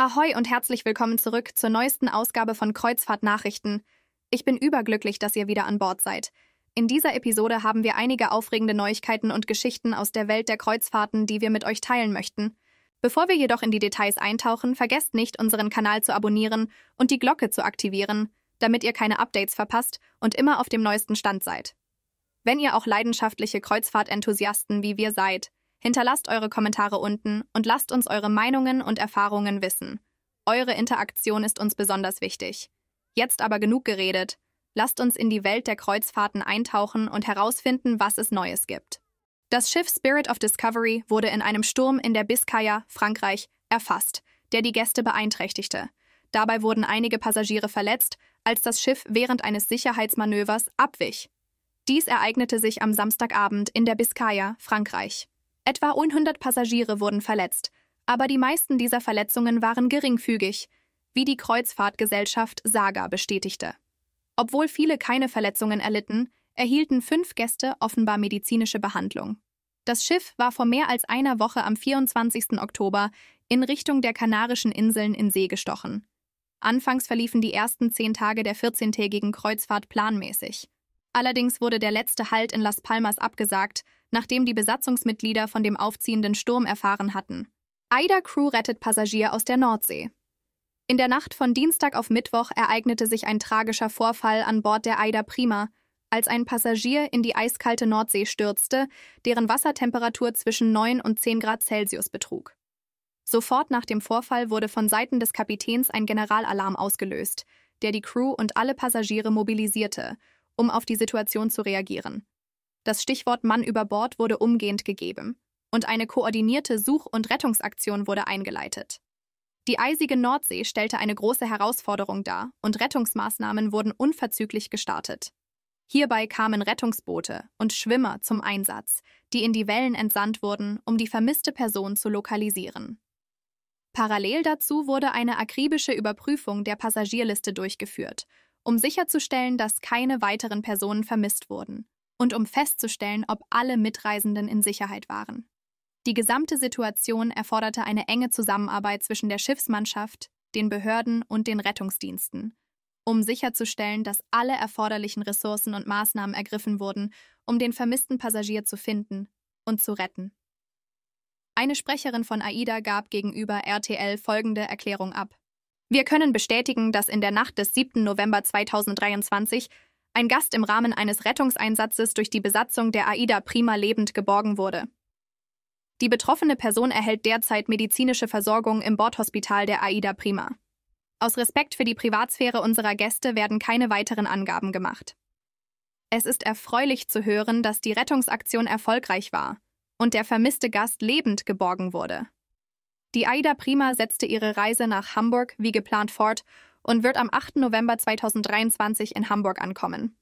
Ahoi und herzlich willkommen zurück zur neuesten Ausgabe von Kreuzfahrt Nachrichten. Ich bin überglücklich, dass ihr wieder an Bord seid. In dieser Episode haben wir einige aufregende Neuigkeiten und Geschichten aus der Welt der Kreuzfahrten, die wir mit euch teilen möchten. Bevor wir jedoch in die Details eintauchen, vergesst nicht, unseren Kanal zu abonnieren und die Glocke zu aktivieren, damit ihr keine Updates verpasst und immer auf dem neuesten Stand seid. Wenn ihr auch leidenschaftliche Kreuzfahrtenthusiasten wie wir seid, Hinterlasst eure Kommentare unten und lasst uns eure Meinungen und Erfahrungen wissen. Eure Interaktion ist uns besonders wichtig. Jetzt aber genug geredet. Lasst uns in die Welt der Kreuzfahrten eintauchen und herausfinden, was es Neues gibt. Das Schiff Spirit of Discovery wurde in einem Sturm in der Biskaya, Frankreich, erfasst, der die Gäste beeinträchtigte. Dabei wurden einige Passagiere verletzt, als das Schiff während eines Sicherheitsmanövers abwich. Dies ereignete sich am Samstagabend in der Biskaya, Frankreich. Etwa 100 Passagiere wurden verletzt, aber die meisten dieser Verletzungen waren geringfügig, wie die Kreuzfahrtgesellschaft Saga bestätigte. Obwohl viele keine Verletzungen erlitten, erhielten fünf Gäste offenbar medizinische Behandlung. Das Schiff war vor mehr als einer Woche am 24. Oktober in Richtung der Kanarischen Inseln in See gestochen. Anfangs verliefen die ersten zehn Tage der 14-tägigen Kreuzfahrt planmäßig. Allerdings wurde der letzte Halt in Las Palmas abgesagt, nachdem die Besatzungsmitglieder von dem aufziehenden Sturm erfahren hatten. AIDA-Crew rettet Passagier aus der Nordsee. In der Nacht von Dienstag auf Mittwoch ereignete sich ein tragischer Vorfall an Bord der AIDA Prima, als ein Passagier in die eiskalte Nordsee stürzte, deren Wassertemperatur zwischen 9 und 10 Grad Celsius betrug. Sofort nach dem Vorfall wurde von Seiten des Kapitäns ein Generalalarm ausgelöst, der die Crew und alle Passagiere mobilisierte, um auf die Situation zu reagieren. Das Stichwort Mann über Bord wurde umgehend gegeben und eine koordinierte Such- und Rettungsaktion wurde eingeleitet. Die eisige Nordsee stellte eine große Herausforderung dar und Rettungsmaßnahmen wurden unverzüglich gestartet. Hierbei kamen Rettungsboote und Schwimmer zum Einsatz, die in die Wellen entsandt wurden, um die vermisste Person zu lokalisieren. Parallel dazu wurde eine akribische Überprüfung der Passagierliste durchgeführt, um sicherzustellen, dass keine weiteren Personen vermisst wurden und um festzustellen, ob alle Mitreisenden in Sicherheit waren. Die gesamte Situation erforderte eine enge Zusammenarbeit zwischen der Schiffsmannschaft, den Behörden und den Rettungsdiensten, um sicherzustellen, dass alle erforderlichen Ressourcen und Maßnahmen ergriffen wurden, um den vermissten Passagier zu finden und zu retten. Eine Sprecherin von AIDA gab gegenüber RTL folgende Erklärung ab. Wir können bestätigen, dass in der Nacht des 7. November 2023 ein Gast im Rahmen eines Rettungseinsatzes durch die Besatzung der Aida Prima lebend geborgen wurde. Die betroffene Person erhält derzeit medizinische Versorgung im Bordhospital der Aida Prima. Aus Respekt für die Privatsphäre unserer Gäste werden keine weiteren Angaben gemacht. Es ist erfreulich zu hören, dass die Rettungsaktion erfolgreich war und der vermisste Gast lebend geborgen wurde. Die Aida Prima setzte ihre Reise nach Hamburg wie geplant fort und wird am 8. November 2023 in Hamburg ankommen.